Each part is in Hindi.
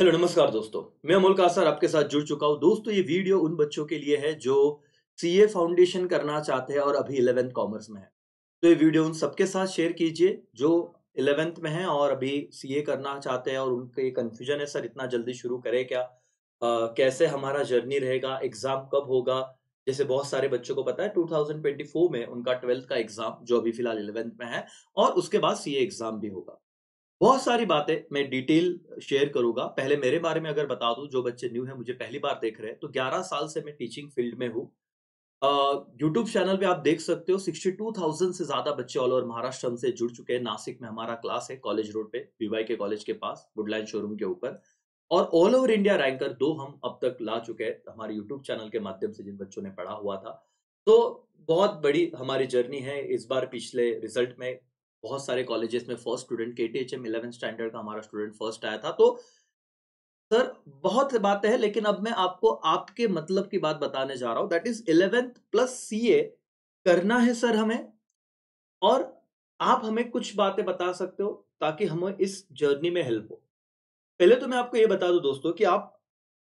हेलो नमस्कार दोस्तों मैं अमोल कासर आपके साथ जुड़ चुका हूं दोस्तों ये वीडियो उन बच्चों के लिए है जो सी ए फाउंडेशन करना चाहते हैं और अभी इलेवेंथ कॉमर्स में है तो ये वीडियो उन सबके साथ शेयर कीजिए जो इलेवेंथ में है और अभी सी ए करना चाहते हैं और उनका ये कन्फ्यूजन है सर इतना जल्दी शुरू करें क्या आ, कैसे हमारा जर्नी रहेगा एग्जाम कब होगा जैसे बहुत सारे बच्चों को पता है 2024 में उनका ट्वेल्थ का एग्जाम जो अभी फिलहाल इलेवेंथ में है और उसके बाद ए एग्जाम भी होगा बहुत सारी बातें मैं डिटेल शेयर करूंगा पहले मेरे बारे में अगर बता दूं जो बच्चे न्यू है मुझे पहली बार देख रहे हैं तो 11 साल से मैं टीचिंग फील्ड में हूँ यूट्यूब चैनल पे आप देख सकते हो 62,000 से ज्यादा बच्चे ऑल ओवर महाराष्ट्र से जुड़ चुके हैं नासिक में हमारा क्लास है कॉलेज रोड पे वीवाई के कॉलेज के पास वुडलैंड शोरूम के ऊपर और ऑल ओवर इंडिया रैंकर दो हम अब तक ला चुके हैं हमारे यूट्यूब चैनल के माध्यम से जिन बच्चों ने पढ़ा हुआ था तो बहुत बड़ी हमारी जर्नी है इस बार पिछले रिजल्ट में बहुत सारे कॉलेजेस में फर्स्ट स्टूडेंट के T H M eleven standard का हमारा स्टूडेंट फर्स्ट आया था तो सर बहुत बातें हैं लेकिन अब मैं आपको आपके मतलब की बात बताने जा रहा हूं that is eleventh plus C A करना है सर हमें और आप हमें कुछ बातें बता सकते हो ताकि हमें इस जर्नी में हेल्प हो पहले तो मैं आपको ये बता दूं दोस्तों कि आप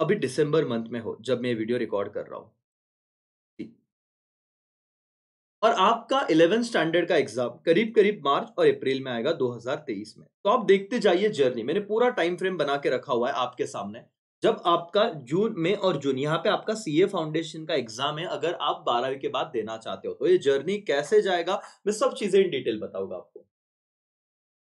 अभी दिसंबर मंथ में हो जब मैं ये वीडियो रिकॉर्ड कर रहा हूं और आपका इलेवेंथ स्टैंडर्ड का एग्जाम करीब करीब मार्च और अप्रैल में आएगा 2023 में तो आप देखते जाइए जर्नी मैंने पूरा टाइम फ्रेम बना के रखा हुआ है आपके सामने जब आपका जून में और जून यहाँ पे आपका सी ए फाउंडेशन का एग्जाम है अगर आप बारहवीं के बाद देना चाहते हो तो ये जर्नी कैसे जाएगा मैं सब चीजें इन डिटेल बताऊंगा आपको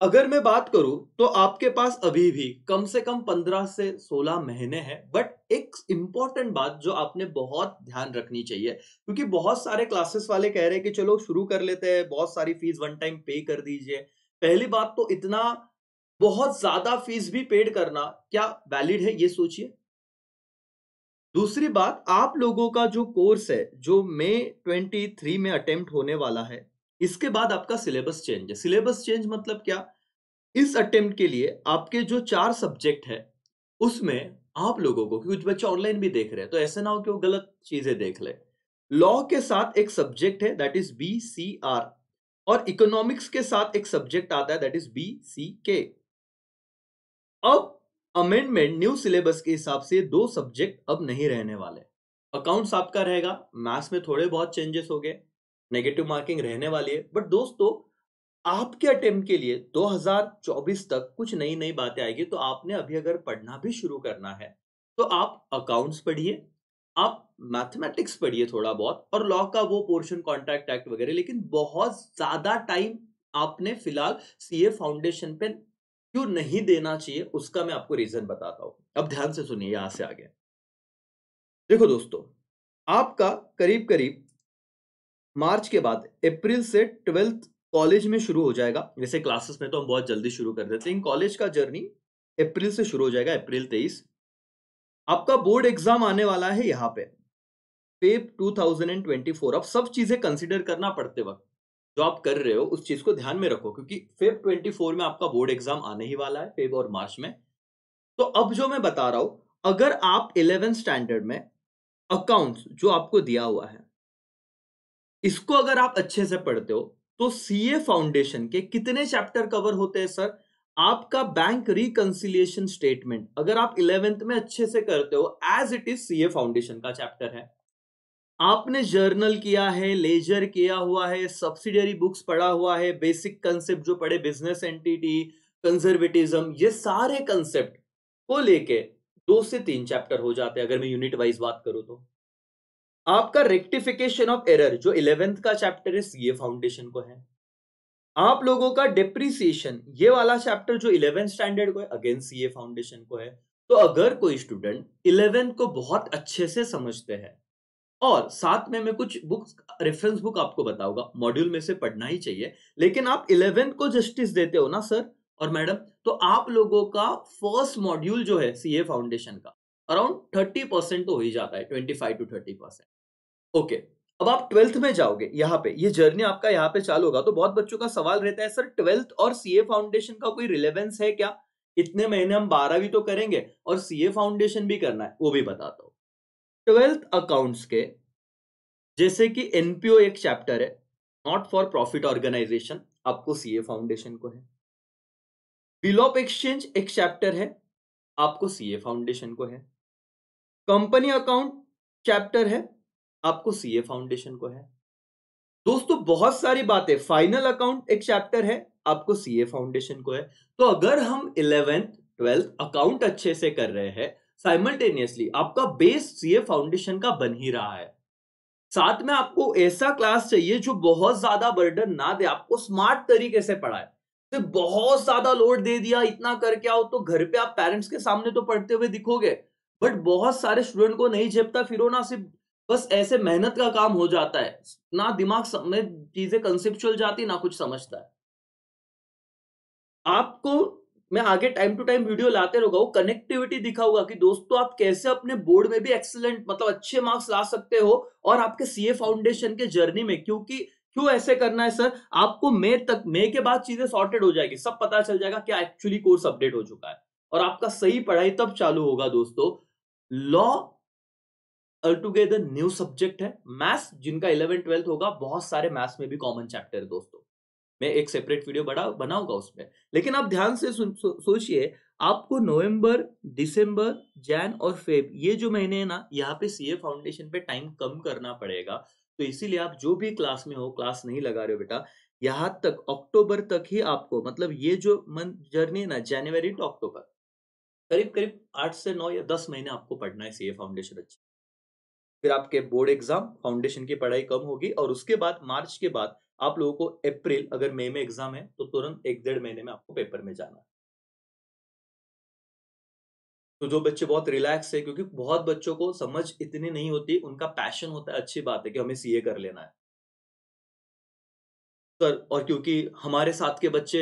अगर मैं बात करूं तो आपके पास अभी भी कम से कम 15 से 16 महीने हैं बट एक इम्पॉर्टेंट बात जो आपने बहुत ध्यान रखनी चाहिए क्योंकि बहुत सारे क्लासेस वाले कह रहे हैं कि चलो शुरू कर लेते हैं बहुत सारी फीस वन टाइम पे कर दीजिए पहली बात तो इतना बहुत ज्यादा फीस भी पेड करना क्या वैलिड है ये सोचिए दूसरी बात आप लोगों का जो कोर्स है जो मई 23 में अटेम्प्ट होने वाला है इसके बाद आपका सिलेबस चेंज है सिलेबस चेंज मतलब क्या इस अटेम्प्ट के लिए आपके जो चार सब्जेक्ट है उसमें आप लोगों को कुछ बच्चे ऑनलाइन भी देख रहे हैं तो ऐसे ना हो कि वो गलत चीजें देख ले लॉ के साथ एक सब्जेक्ट है that is B C R और इकोनॉमिक्स के साथ एक सब्जेक्ट आता है दैट इज बी सी के अब अमेंडमेंट न्यू सिलेबस के हिसाब से दो सब्जेक्ट अब नहीं रहने वाले अकाउंट्स आपका रहेगा मैथ्स में थोड़े बहुत चेंजेस हो गए नेगेटिव मार्किंग रहने वाली है बट दोस्तों आपके अटेम्प्ट के लिए 2024 तक कुछ नई नई बातें आएगी तो आपने अभी अगर पढ़ना भी शुरू करना है तो आप अकाउंट्स पढ़िए आप मैथमेटिक्स पढ़िए थोड़ा बहुत और लॉ का वो पोर्शन कॉन्ट्रैक्ट एक्ट वगैरह लेकिन बहुत ज्यादा टाइम आपने फिलहाल सीए फाउंडेशन पे क्यों नहीं देना चाहिए उसका मैं आपको रीजन बताता हूं अब ध्यान से सुनिए यहां से आगे देखो दोस्तों आपका करीब करीब मार्च के बाद अप्रैल से ट्वेल्थ कॉलेज में शुरू हो जाएगा जैसे क्लासेस में तो हम बहुत जल्दी शुरू कर देते हैं कॉलेज का जर्नी अप्रैल से शुरू हो जाएगा अप्रैल तेईस आपका बोर्ड एग्जाम आने वाला है यहाँ पे फेब 2024 अब सब चीजें कंसिडर करना पड़ते वक्त जो आप कर रहे हो उस चीज को ध्यान में रखो क्योंकि फेब 24 में आपका बोर्ड एग्जाम आने ही वाला है फेब और मार्च में तो अब जो मैं बता रहा हूं अगर आप इलेवेंथ स्टैंडर्ड में अकाउंट्स जो आपको दिया हुआ है इसको अगर आप अच्छे से पढ़ते हो तो सीए फाउंडेशन के कितने चैप्टर कवर होते हैं सर आपका बैंक रिकनसिलियेशन स्टेटमेंट अगर आप इलेवेंथ में अच्छे से करते हो as it is C A foundation का चैप्टर है आपने जर्नल किया है लेजर किया हुआ है सब्सिडरी बुक्स पढ़ा हुआ है बेसिक कंसेप्ट जो पढ़े बिजनेस एंटिटी कंजर्वेटिज्म ये सारे कंसेप्ट को लेके दो से तीन चैप्टर हो जाते हैं अगर मैं यूनिट वाइज बात करूं तो आपका रेक्टिफिकेशन ऑफ एरर जो इलेवेंथ का चैप्टर है सीए फाउंडेशन को है आप लोगों का डिप्रिसिएशन ये वाला चैप्टर जो इलेवेंथ स्टैंडर्ड को है अगेन सीए फाउंडेशन को है तो अगर कोई स्टूडेंट इलेवेंथ को बहुत अच्छे से समझते हैं और साथ में मैं कुछ बुक्स रेफरेंस बुक आपको बताऊंगा मॉड्यूल में से पढ़ना ही चाहिए लेकिन आप इलेवेंथ को जस्टिस देते हो ना सर और मैडम तो आप लोगों का फर्स्ट मॉड्यूल जो है सीए फाउंडेशन का अराउंड थर्टी परसेंट तो हो ही जाता है twenty five to thirty percent okay अब आप ट्वेल्थ में जाओगे यहाँ पे ये जर्नी आपका यहाँ पे चालू होगा तो बहुत बच्चों का सवाल रहता है सर ट्वेल्थ और सीए फाउंडेशन का कोई रिलेवेंस है क्या इतने महीने हम बारहवीं तो करेंगे और सीए फाउंडेशन भी करना है वो भी बताता हूँ ट्वेल्थ अकाउंट्स के जैसे कि एनपीओ एक चैप्टर है नॉट फॉर प्रॉफिट ऑर्गेनाइजेशन आपको सीए फाउंडेशन को है बिल ऑफ एक्सचेंज एक चैप्टर है आपको सीए फाउंडेशन को है कंपनी अकाउंट चैप्टर है आपको सीए फाउंडेशन को है दोस्तों बहुत सारी बातें फाइनल अकाउंट एक चैप्टर है आपको सीए फाउंडेशन को है तो अगर हम इलेवेंथ ट्वेल्थ अकाउंट अच्छे से कर रहे हैं साइमल्टेनियसली आपका बेस सीए फाउंडेशन का बन ही रहा है साथ में आपको ऐसा क्लास चाहिए जो बहुत ज्यादा बर्डन ना दे आपको स्मार्ट तरीके से पढ़ाए तो बहुत ज्यादा लोड दे दिया इतना करके आओ तो घर पे आप पेरेंट्स के सामने तो पढ़ते हुए दिखोगे बट बहुत सारे स्टूडेंट को नहीं झेपता फिर ना सिर्फ बस ऐसे मेहनत का काम हो जाता है ना दिमाग में चीजें कंसेप्चुअल जाती ना कुछ समझता है आपको मैं आगे टाइम टू टाइम वीडियो लाते रहूंगा वो कनेक्टिविटी दिखाऊंगा कि दोस्तों आप कैसे अपने बोर्ड में भी एक्सेलेंट मतलब अच्छे मार्क्स ला सकते हो और आपके सीए फाउंडेशन के जर्नी में क्योंकि क्यों ऐसे करना है सर आपको मई तक मई के बाद चीजें सॉर्टेड हो जाएगी सब पता चल जाएगा क्या एक्चुअली कोर्स अपडेट हो चुका है और आपका सही पढ़ाई तब चालू होगा दोस्तों लॉ अलटूगेदर न्यू सब्जेक्ट है मैथ्स जिनका इलेवन ट्वेल्थ होगा बहुत सारे मैथ्स में भी कॉमन चैप्टर है दोस्तों मैं एक सेपरेट वीडियो बड़ा बनाऊंगा उसमें लेकिन आप ध्यान से सोचिए आपको नवंबर दिसंबर जैन और फेब ये जो महीने हैं ना यहाँ पे सीए फाउंडेशन पे टाइम कम करना पड़ेगा तो इसीलिए आप जो भी क्लास में हो क्लास नहीं लगा रहे हो बेटा यहाँ तक अक्टूबर तक ही आपको मतलब ये जो मंथ जर्नी है ना जनवरी टू अक्टूबर करीब करीब आठ से नौ या दस महीने आपको पढ़ना है सीए फाउंडेशन अच्छा फिर आपके बोर्ड एग्जाम फाउंडेशन की पढ़ाई कम होगी और उसके बाद मार्च के बाद आप लोगों को अप्रैल अगर मई में एग्जाम है तो तुरंत एक डेढ़ महीने में आपको पेपर में जाना तो जो बच्चे बहुत रिलैक्स है क्योंकि बहुत बच्चों को समझ इतनी नहीं होती उनका पैशन होता है अच्छी बात है कि हमें सीए कर लेना है सर और क्योंकि हमारे साथ के बच्चे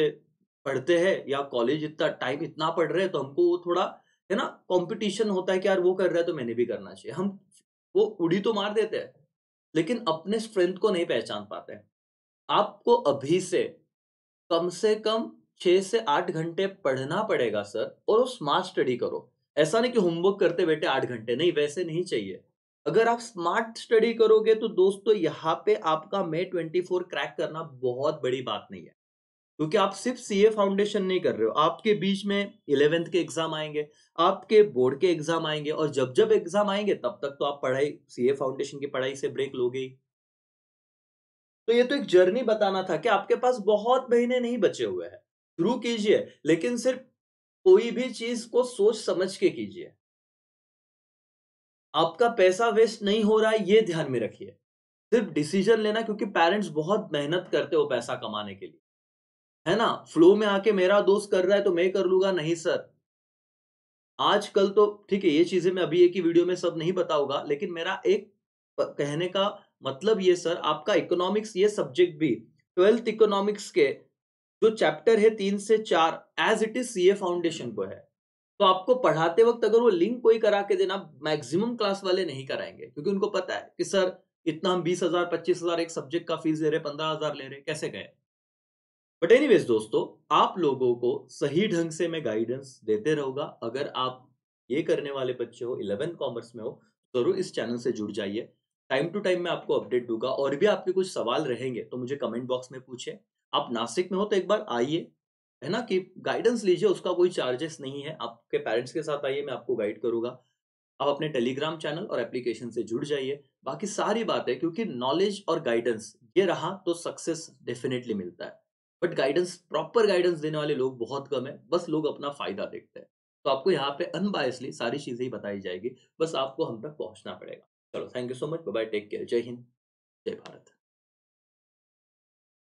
पढ़ते हैं या कॉलेज इतना टाइम इतना पढ़ रहे हैं तो हमको वो थोड़ा है ना कंपटीशन होता है कि यार वो कर रहा है तो मैंने भी करना चाहिए हम वो उड़ी तो मार देते हैं लेकिन अपने स्ट्रेंथ को नहीं पहचान पाते हैं आपको अभी से कम से कम छः से आठ घंटे पढ़ना पड़ेगा सर और स्मार्ट स्टडी करो ऐसा नहीं कि होमवर्क करते बैठे आठ घंटे नहीं वैसे नहीं चाहिए अगर आप स्मार्ट स्टडी करोगे तो दोस्तों यहाँ पे आपका मे ट्वेंटी फोर क्रैक करना बहुत बड़ी बात नहीं है क्योंकि आप सिर्फ सी ए फाउंडेशन नहीं कर रहे हो आपके बीच में इलेवेंथ के एग्जाम आएंगे आपके बोर्ड के एग्जाम आएंगे और जब जब एग्जाम आएंगे तब तक तो आप पढ़ाई सीए फाउंडेशन की पढ़ाई से ब्रेक लोगे ही तो ये तो एक जर्नी बताना था कि आपके पास बहुत महीने नहीं बचे हुए हैं शुरू कीजिए लेकिन सिर्फ कोई भी चीज को सोच समझ के कीजिए आपका पैसा वेस्ट नहीं हो रहा है ये ध्यान में रखिए सिर्फ डिसीजन लेना क्योंकि पेरेंट्स बहुत मेहनत करते हो पैसा कमाने के लिए है ना फ्लो में आके मेरा दोस्त कर रहा है तो मैं कर लूंगा नहीं सर आजकल तो ठीक है ये चीजें मैं अभी एक ही वीडियो में सब नहीं बताऊंगा लेकिन मेरा एक कहने का मतलब ये सर आपका इकोनॉमिक्स ये सब्जेक्ट भी ट्वेल्थ इकोनॉमिक्स के जो चैप्टर है तीन से चार as it is A foundation को है तो आपको पढ़ाते वक्त अगर वो लिंक कोई करा के देना मैक्सिमम क्लास वाले नहीं कराएंगे क्योंकि उनको पता है कि सर इतना हम बीस हजार पच्चीस हजार एक सब्जेक्ट का फीस ले रहे पंद्रह हजार ले रहे कैसे गए बट एनीवेज दोस्तों आप लोगों को सही ढंग से मैं गाइडेंस देते रहूंगा अगर आप ये करने वाले बच्चे हो इलेवेंथ कॉमर्स में हो जरूर इस चैनल से जुड़ जाइए टाइम टू टाइम मैं आपको अपडेट दूंगा और भी आपके कुछ सवाल रहेंगे तो मुझे कमेंट बॉक्स में पूछे आप नासिक में हो तो एक बार आइए है ना कि गाइडेंस लीजिए उसका कोई चार्जेस नहीं है आपके पेरेंट्स के साथ आइए मैं आपको गाइड करूंगा आप अपने टेलीग्राम चैनल और एप्लीकेशन से जुड़ जाइए बाकी सारी बात है क्योंकि नॉलेज और गाइडेंस ये रहा तो सक्सेस डेफिनेटली मिलता है बट गाइडेंस प्रॉपर गाइडेंस देने वाले लोग बहुत कम है बस लोग अपना फायदा देखते हैं तो आपको यहाँ पे अनबायसली सारी चीजें ही बताई जाएगी बस आपको हम तक पहुंचना पड़ेगा चलो thank you so much bye take care जय हिंद जय भारत